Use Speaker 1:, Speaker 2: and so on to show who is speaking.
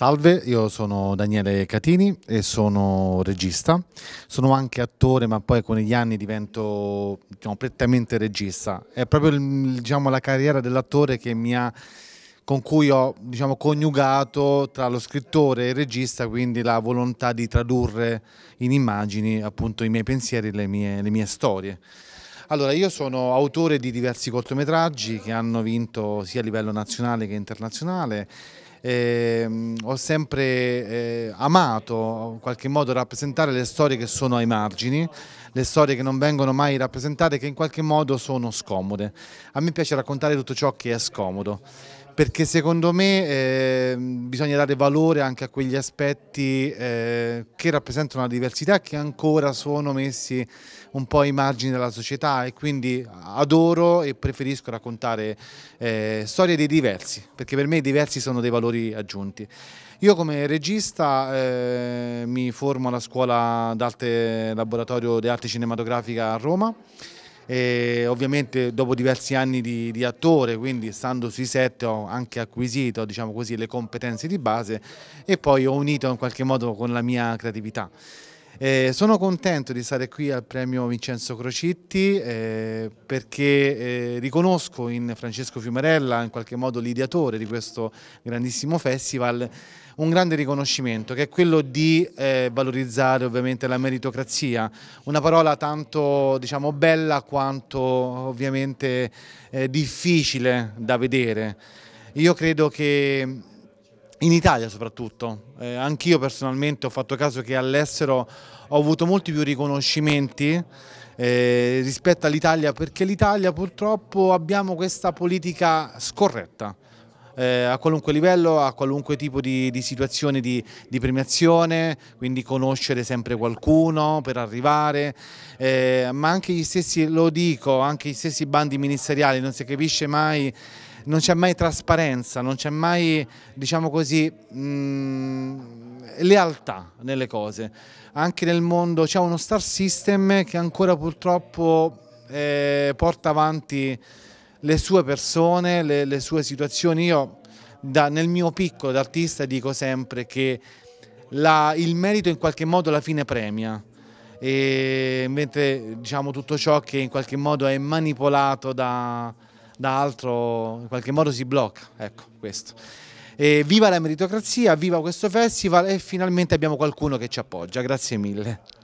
Speaker 1: Salve, io sono Daniele Catini e sono regista, sono anche attore ma poi con gli anni divento diciamo, prettamente regista. È proprio diciamo, la carriera dell'attore con cui ho diciamo, coniugato tra lo scrittore e il regista quindi la volontà di tradurre in immagini appunto, i miei pensieri e le mie, le mie storie. Allora, io sono autore di diversi cortometraggi che hanno vinto sia a livello nazionale che internazionale. Eh, ho sempre eh, amato in qualche modo rappresentare le storie che sono ai margini, le storie che non vengono mai rappresentate, che in qualche modo sono scomode. A me piace raccontare tutto ciò che è scomodo perché secondo me eh, bisogna dare valore anche a quegli aspetti eh, che rappresentano la diversità che ancora sono messi un po' ai margini della società e quindi adoro e preferisco raccontare eh, storie dei diversi perché per me i diversi sono dei valori aggiunti. Io come regista eh, mi formo alla scuola d'arte laboratorio di arte cinematografica a Roma e ovviamente dopo diversi anni di, di attore, quindi stando sui set ho anche acquisito diciamo così, le competenze di base e poi ho unito in qualche modo con la mia creatività. Eh, sono contento di stare qui al premio Vincenzo Crocitti eh, perché eh, riconosco in Francesco Fiumarella, in qualche modo l'ideatore di questo grandissimo festival, un grande riconoscimento che è quello di eh, valorizzare ovviamente la meritocrazia, una parola tanto diciamo, bella quanto ovviamente eh, difficile da vedere. Io credo che in Italia soprattutto, eh, anch'io personalmente ho fatto caso che all'estero ho avuto molti più riconoscimenti eh, rispetto all'Italia perché l'Italia purtroppo abbiamo questa politica scorretta. Eh, a qualunque livello, a qualunque tipo di, di situazione di, di, premiazione, quindi conoscere sempre qualcuno per arrivare, eh, ma anche gli stessi, lo dico, anche gli stessi bandi ministeriali, non si capisce mai non c'è mai trasparenza, non c'è mai, diciamo così, mh, mm, lealtà nelle cose. Anche nel mondo c'è uno star system che ancora purtroppo eh, porta avanti le sue persone, le, le sue situazioni. Io da, nel mio piccolo d'artista dico sempre che la, il merito in qualche modo alla fine premia e mentre diciamo tutto ciò che in qualche modo è manipolato da, da altro, in qualche modo si blocca. Ecco, questo. E viva la meritocrazia, viva questo festival e finalmente abbiamo qualcuno che ci appoggia. Grazie mille.